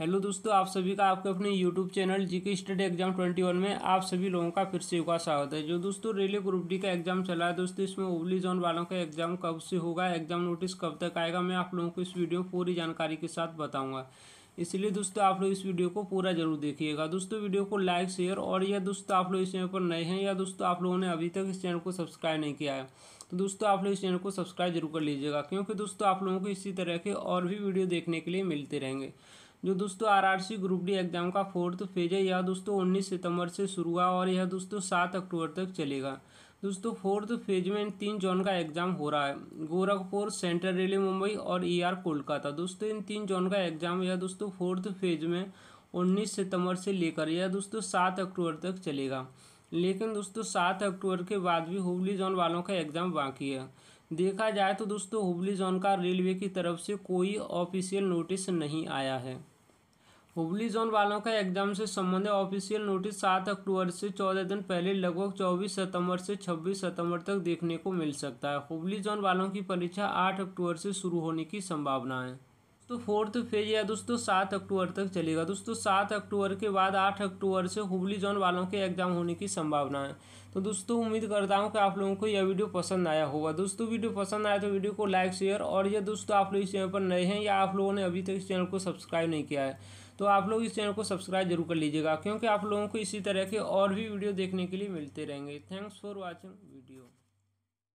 hello दोस्तों आप सभी का आपके अपने YouTube channel GK study exam twenty one में आप सभी लोगों का फिर से युवा स्वागत है जो दोस्तों रेलवे ग्रुप डी का एग्जाम चला है दोस्तों इसमें ओबली जोन वालों का एग्जाम कब से होगा एग्जाम नोटिस कब तक आएगा मैं आप लोगों को इस वीडियो में पूरी जानकारी के साथ बताऊंगा इसलिए दोस्तों आप लोग इस वीडियो को पूरा जरूर देखिएगा दोस्तों वीडियो को लाइक शेयर और या दोस्तों आप लोग इस चैनल पर नए हैं या दोस्तों आप लोगों ने अभी तक इस चैनल को सब्सक्राइब नहीं किया है तो दोस्तों आप लोग इस चैनल को सब्सक्राइब जरूर कर लीजिएगा क्योंकि दोस्तों आप लोगों को इसी तरह के और भी वीडियो देखने के लिए मिलते रहेंगे जो दोस्तों आरआरसी ग्रुप डी एग्जाम का फोर्थ फेज है यह दोस्तों 19 सितंबर से शुरू हुआ और यह दोस्तों सात अक्टूबर तक चलेगा दोस्तों फोर्थ फेज में तीन जोन का एग्जाम हो रहा है गोरखपुर सेंट्रल रेलवे मुंबई और आर e कोलकाता दोस्तों इन तीन जोन का एग्जाम यह दोस्तों फोर्थ फेज में उन्नीस सितम्बर से लेकर यह दोस्तों सात अक्टूबर तक चलेगा लेकिन दोस्तों सात अक्टूबर के बाद भी हुबली जोन वालों का एग्ज़ाम बाकी है देखा जाए तो दोस्तों हुबली जोन का रेलवे की तरफ से कोई ऑफिशियल नोटिस नहीं आया है हुबली जोन वालों का एग्जाम से संबंधित ऑफिशियल नोटिस सात अक्टूबर से चौदह दिन पहले लगभग चौबीस सितंबर से छब्बीस सितंबर तक देखने को मिल सकता है हुबली जोन वालों की परीक्षा आठ अक्टूबर से शुरू होने की संभावना है तो फोर्थ फेज या दोस्तों सात अक्टूबर तक चलेगा दोस्तों सात अक्टूबर के बाद आठ अक्टूबर से हुबली जोन वालों के एग्जाम होने की संभावना है तो दोस्तों उम्मीद करता हूँ कि आप लोगों को यह वीडियो पसंद आया होगा दोस्तों वीडियो पसंद आया तो वीडियो को लाइक शेयर और यह दोस्तों आप लोग इस चैनल पर नए हैं या आप लोगों ने अभी तक इस चैनल को सब्सक्राइब नहीं किया है तो आप लोग इस चैनल को सब्सक्राइब जरूर कर लीजिएगा क्योंकि आप लोगों को इसी तरह के और भी वीडियो देखने के लिए मिलते रहेंगे थैंक्स फॉर वॉचिंग वीडियो